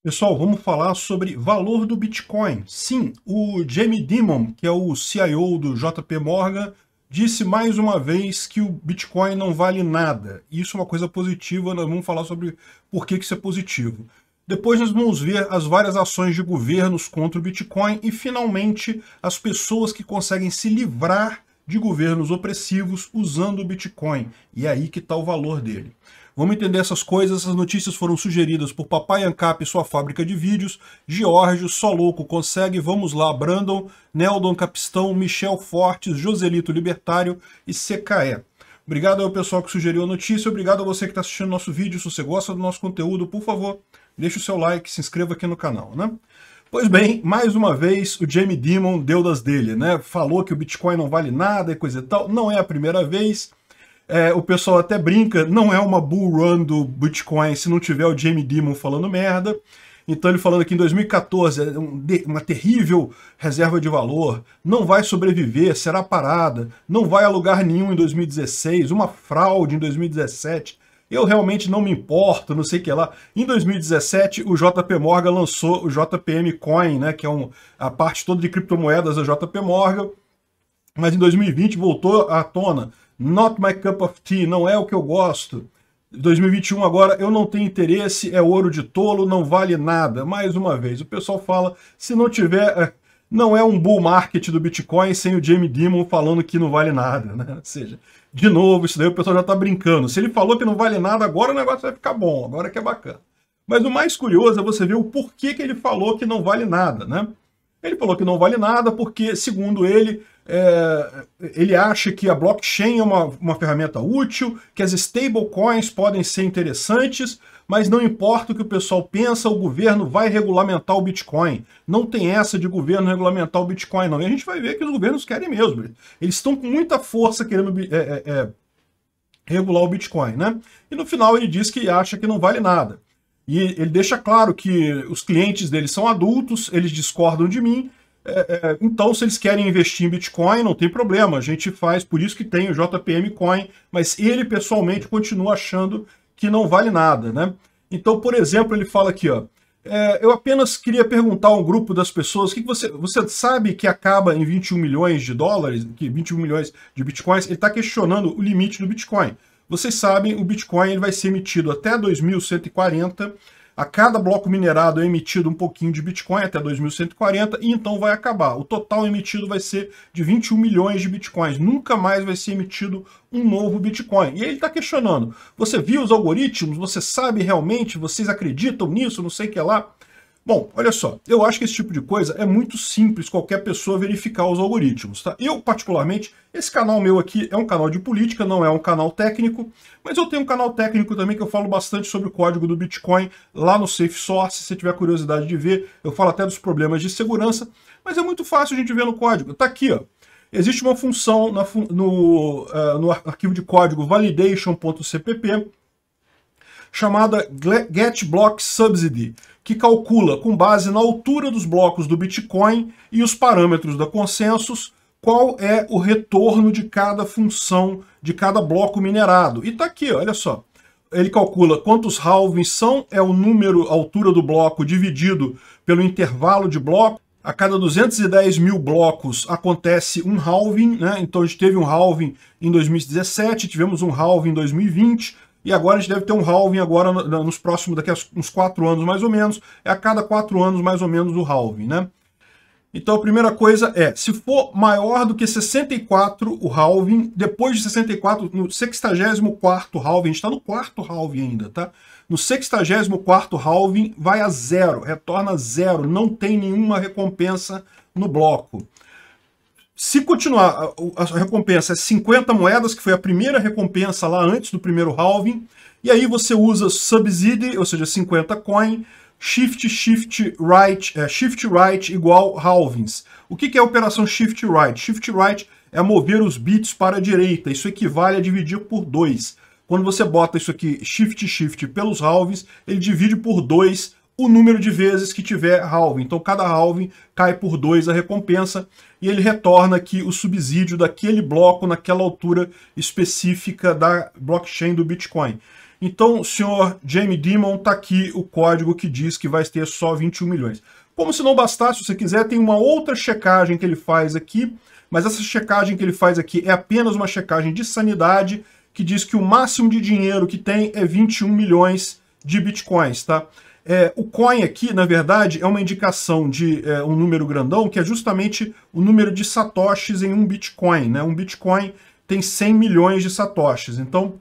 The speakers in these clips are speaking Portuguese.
Pessoal, vamos falar sobre valor do Bitcoin. Sim, o Jamie Dimon, que é o CIO do JP Morgan, disse mais uma vez que o Bitcoin não vale nada. Isso é uma coisa positiva, nós vamos falar sobre por que isso é positivo. Depois nós vamos ver as várias ações de governos contra o Bitcoin e, finalmente, as pessoas que conseguem se livrar de governos opressivos usando o Bitcoin. E é aí que está o valor dele. Vamos entender essas coisas. Essas notícias foram sugeridas por Papai Ancap e sua fábrica de vídeos. Giorgio, Só Louco Consegue, Vamos Lá, Brandon, Neldon Capistão, Michel Fortes, Joselito Libertário e CKE. Obrigado ao pessoal que sugeriu a notícia, obrigado a você que está assistindo nosso vídeo. Se você gosta do nosso conteúdo, por favor, deixe o seu like, se inscreva aqui no canal, né? Pois bem, mais uma vez o Jamie Dimon deu das dele, né? Falou que o Bitcoin não vale nada e coisa e tal. Não é a primeira vez. É, o pessoal até brinca, não é uma bull run do Bitcoin se não tiver o Jamie Dimon falando merda. Então ele falando que em 2014, é uma terrível reserva de valor, não vai sobreviver, será parada, não vai a lugar nenhum em 2016, uma fraude em 2017 eu realmente não me importo, não sei o que lá. Em 2017, o JP Morgan lançou o JPM Coin, né, que é um, a parte toda de criptomoedas da JP Morgan, mas em 2020 voltou à tona. Not my cup of tea, não é o que eu gosto. 2021 agora, eu não tenho interesse, é ouro de tolo, não vale nada. Mais uma vez, o pessoal fala, se não tiver eh, não é um bull market do Bitcoin sem o Jamie Dimon falando que não vale nada, né? Ou seja, de novo, isso daí o pessoal já está brincando. Se ele falou que não vale nada, agora o negócio vai ficar bom, agora que é bacana. Mas o mais curioso é você ver o porquê que ele falou que não vale nada, né? Ele falou que não vale nada porque, segundo ele, é, ele acha que a blockchain é uma, uma ferramenta útil, que as stablecoins podem ser interessantes, mas não importa o que o pessoal pensa, o governo vai regulamentar o Bitcoin. Não tem essa de governo regulamentar o Bitcoin, não. E a gente vai ver que os governos querem mesmo. Eles estão com muita força querendo é, é, é regular o Bitcoin, né? E no final ele diz que acha que não vale nada. E ele deixa claro que os clientes dele são adultos, eles discordam de mim, é, então, se eles querem investir em Bitcoin, não tem problema, a gente faz, por isso que tem o JPM Coin, mas ele pessoalmente continua achando que não vale nada, né? Então, por exemplo, ele fala aqui, ó, é, eu apenas queria perguntar ao grupo das pessoas, que, que você, você sabe que acaba em 21 milhões de dólares, que 21 milhões de bitcoins, ele está questionando o limite do Bitcoin. Vocês sabem, o Bitcoin ele vai ser emitido até 2140, a cada bloco minerado é emitido um pouquinho de Bitcoin até 2140 e então vai acabar. O total emitido vai ser de 21 milhões de Bitcoins. Nunca mais vai ser emitido um novo Bitcoin. E ele está questionando, você viu os algoritmos? Você sabe realmente? Vocês acreditam nisso? Não sei o que lá. Bom, olha só, eu acho que esse tipo de coisa é muito simples qualquer pessoa verificar os algoritmos, tá? Eu, particularmente, esse canal meu aqui é um canal de política, não é um canal técnico, mas eu tenho um canal técnico também que eu falo bastante sobre o código do Bitcoin lá no Safe Source, se você tiver curiosidade de ver, eu falo até dos problemas de segurança, mas é muito fácil a gente ver no código. Tá aqui, ó. Existe uma função na, no, uh, no arquivo de código validation.cpp chamada Get Block Subsidy, que calcula, com base na altura dos blocos do Bitcoin e os parâmetros da consensus, qual é o retorno de cada função, de cada bloco minerado. E está aqui, olha só. Ele calcula quantos halvings são, é o número, a altura do bloco dividido pelo intervalo de bloco. A cada 210 mil blocos acontece um halving, né? Então a gente teve um halving em 2017, tivemos um halving em 2020, e agora a gente deve ter um halving agora nos próximos, daqui a uns quatro anos mais ou menos, é a cada quatro anos mais ou menos o halving, né? Então a primeira coisa é, se for maior do que 64 o halving, depois de 64, no 64 halving, a gente está no quarto halving ainda, tá? No 64 halving vai a zero, retorna a zero, não tem nenhuma recompensa no bloco. Se continuar, a, a recompensa é 50 moedas, que foi a primeira recompensa lá antes do primeiro halving. E aí você usa subsidy, ou seja, 50 coin, shift, shift, right, é, shift, right igual halvings. O que, que é a operação shift, right? Shift, right é mover os bits para a direita. Isso equivale a dividir por 2. Quando você bota isso aqui, shift, shift pelos halvings, ele divide por 2 o número de vezes que tiver halving. Então, cada halving cai por 2 a recompensa e ele retorna aqui o subsídio daquele bloco naquela altura específica da blockchain do Bitcoin. Então, o senhor Jamie Dimon está aqui o código que diz que vai ter só 21 milhões. Como se não bastasse, se você quiser, tem uma outra checagem que ele faz aqui, mas essa checagem que ele faz aqui é apenas uma checagem de sanidade, que diz que o máximo de dinheiro que tem é 21 milhões de bitcoins, tá? É, o coin aqui, na verdade, é uma indicação de é, um número grandão, que é justamente o número de satoshis em um Bitcoin. Né? Um Bitcoin tem 100 milhões de satoshis. Então,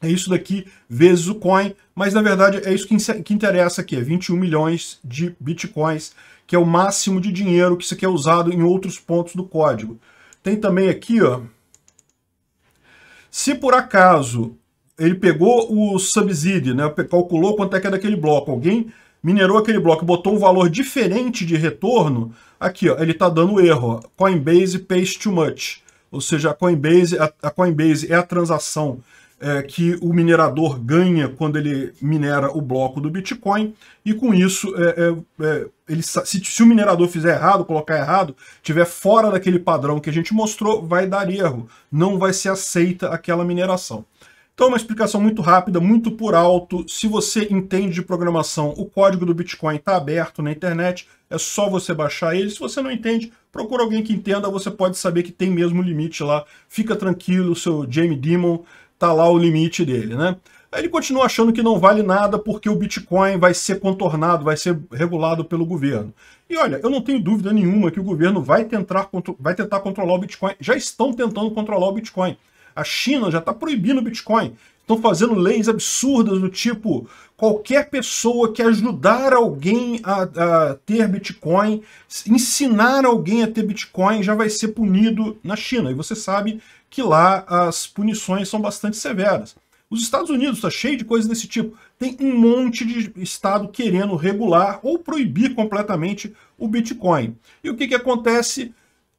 é isso daqui vezes o coin, mas na verdade é isso que, que interessa aqui, é 21 milhões de bitcoins, que é o máximo de dinheiro que isso aqui é usado em outros pontos do código. Tem também aqui, ó, se por acaso ele pegou o subsídio, né? calculou quanto é que é daquele bloco. Alguém minerou aquele bloco, botou um valor diferente de retorno. Aqui, ó, ele está dando erro. Ó. Coinbase pays too much. Ou seja, a Coinbase, a, Coinbase é a transação é, que o minerador ganha quando ele minera o bloco do Bitcoin, e com isso, é, é, é ele, se, se, o minerador fizer errado, colocar errado, tiver fora daquele padrão que a gente mostrou, vai dar erro, não vai ser aceita aquela mineração. Então, é uma explicação muito rápida, muito por alto. Se você entende de programação, o código do Bitcoin está aberto na internet, é só você baixar ele. Se você não entende, procura alguém que entenda, você pode saber que tem mesmo limite lá. Fica tranquilo, o seu Jamie Dimon tá lá o limite dele, né? Aí ele continua achando que não vale nada porque o Bitcoin vai ser contornado, vai ser regulado pelo governo. E olha, eu não tenho dúvida nenhuma que o governo vai tentar, vai tentar controlar o Bitcoin. Já estão tentando controlar o Bitcoin. A China já está proibindo o Bitcoin. Estão fazendo leis absurdas do tipo: qualquer pessoa que ajudar alguém a, a, ter Bitcoin, ensinar alguém a ter Bitcoin, já vai ser punido na China. E você sabe que lá as punições são bastante severas. Os Estados Unidos está cheio de coisas desse tipo. Tem um monte de estado querendo regular ou proibir completamente o Bitcoin. E o que, que acontece?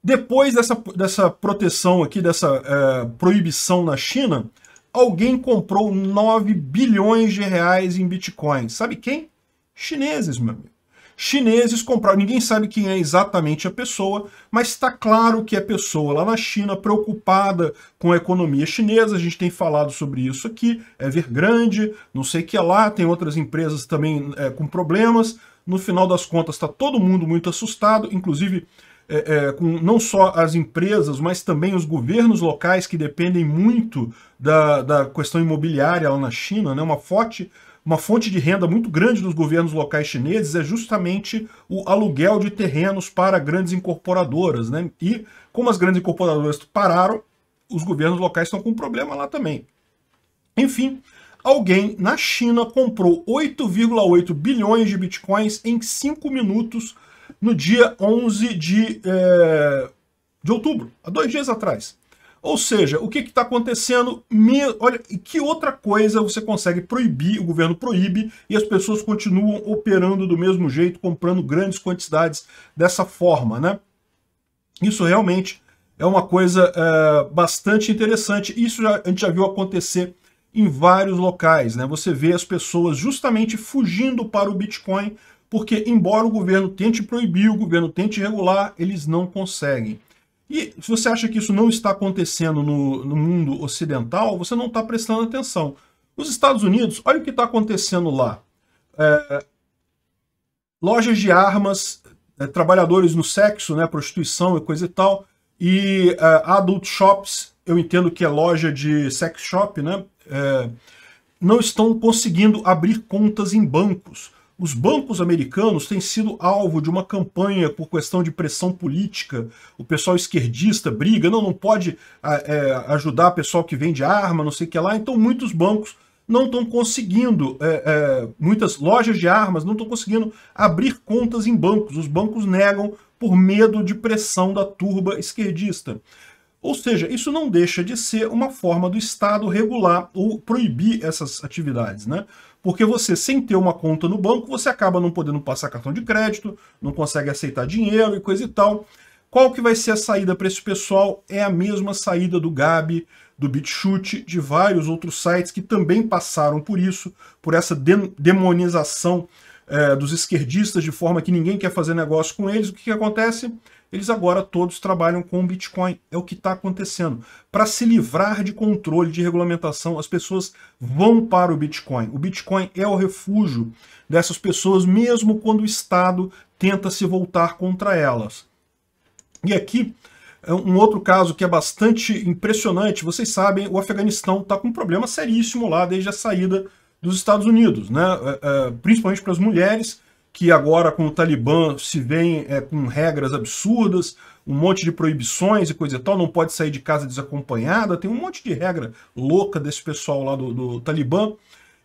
Depois dessa, dessa proteção aqui, dessa é, proibição na China, alguém comprou 9 bilhões de reais em bitcoins. Sabe quem? Chineses, meu amigo. Chineses compraram. Ninguém sabe quem é exatamente a pessoa, mas está claro que é pessoa lá na China preocupada com a economia chinesa. A gente tem falado sobre isso aqui. É ver grande. não sei o que é lá. Tem outras empresas também é, com problemas. No final das contas, está todo mundo muito assustado. Inclusive, é, é, com não só as empresas, mas também os governos locais que dependem muito da, da questão imobiliária lá na China, né? uma, forte, uma fonte de renda muito grande dos governos locais chineses é justamente o aluguel de terrenos para grandes incorporadoras. Né? E como as grandes incorporadoras pararam, os governos locais estão com um problema lá também. Enfim, alguém na China comprou 8,8 bilhões de bitcoins em 5 minutos no dia 11 de, é, de outubro, há dois dias atrás. Ou seja, o que está acontecendo? me olha, que outra coisa você consegue proibir, o governo proíbe e as pessoas continuam operando do mesmo jeito, comprando grandes quantidades dessa forma, né? Isso realmente é uma coisa é, bastante interessante. Isso já, a gente já viu acontecer em vários locais, né? Você vê as pessoas justamente fugindo para o Bitcoin porque embora o governo tente proibir, o governo tente regular, eles não conseguem. E se você acha que isso não está acontecendo no, no mundo ocidental, você não está prestando atenção. Os Estados Unidos, olha o que está acontecendo lá. É, lojas de armas, é, trabalhadores no sexo, né, prostituição e coisa e tal, e é, adult shops, eu entendo que é loja de sex shop, né, é, não estão conseguindo abrir contas em bancos. Os bancos americanos têm sido alvo de uma campanha por questão de pressão política. O pessoal esquerdista briga, não, não pode ah, é, ajudar pessoal que vende arma, não sei o que lá. Então, muitos bancos não estão conseguindo, é, é, muitas lojas de armas não estão conseguindo abrir contas em bancos. Os bancos negam por medo de pressão da turba esquerdista. Ou seja, isso não deixa de ser uma forma do Estado regular ou proibir essas atividades, né? Porque você, sem ter uma conta no banco, você acaba não podendo passar cartão de crédito, não consegue aceitar dinheiro e coisa e tal. Qual que vai ser a saída para esse pessoal? É a mesma saída do Gabi, do BitChute, de vários outros sites que também passaram por isso, por essa demonização é, dos esquerdistas, de forma que ninguém quer fazer negócio com eles. O que, que acontece? Eles agora todos trabalham com Bitcoin. É o que está acontecendo. Para se livrar de controle, de regulamentação, as pessoas vão para o Bitcoin. O Bitcoin é o refúgio dessas pessoas, mesmo quando o Estado tenta se voltar contra elas. E aqui é um outro caso que é bastante impressionante, vocês sabem, o Afeganistão está com um problema seríssimo lá desde a saída dos Estados Unidos, né? É, é, principalmente para as mulheres, que agora com o Talibã se veem é, com regras absurdas, um monte de proibições e coisa e tal, não pode sair de casa desacompanhada, tem um monte de regra louca desse pessoal lá do, do Talibã.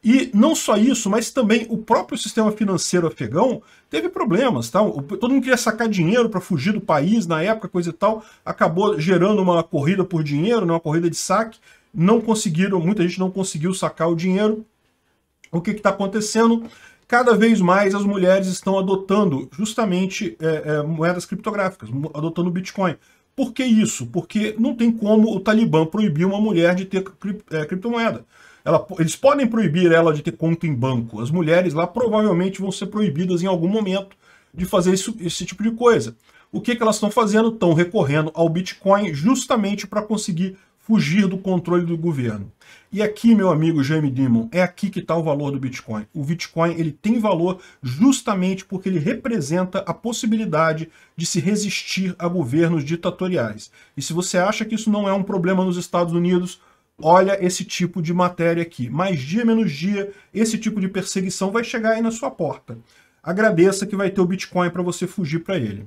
E não só isso, mas também o próprio sistema financeiro afegão teve problemas, tá? Todo mundo queria sacar dinheiro para fugir do país na época, coisa e tal, acabou gerando uma corrida por dinheiro, né? uma corrida de saque, não conseguiram, muita gente não conseguiu sacar o dinheiro. O que está acontecendo? Cada vez mais as mulheres estão adotando justamente é, é, moedas criptográficas, adotando Bitcoin. Por que isso? Porque não tem como o Talibã proibir uma mulher de ter cri é, criptomoeda. Ela, eles podem proibir ela de ter conta em banco. As mulheres lá provavelmente vão ser proibidas em algum momento de fazer isso, esse tipo de coisa. O que, que elas estão fazendo? Estão recorrendo ao Bitcoin justamente para conseguir fugir do controle do governo. E aqui, meu amigo Jamie Dimon, é aqui que está o valor do Bitcoin. O Bitcoin ele tem valor justamente porque ele representa a possibilidade de se resistir a governos ditatoriais. E se você acha que isso não é um problema nos Estados Unidos, olha esse tipo de matéria aqui. Mais dia menos dia, esse tipo de perseguição vai chegar aí na sua porta. Agradeça que vai ter o Bitcoin para você fugir para ele.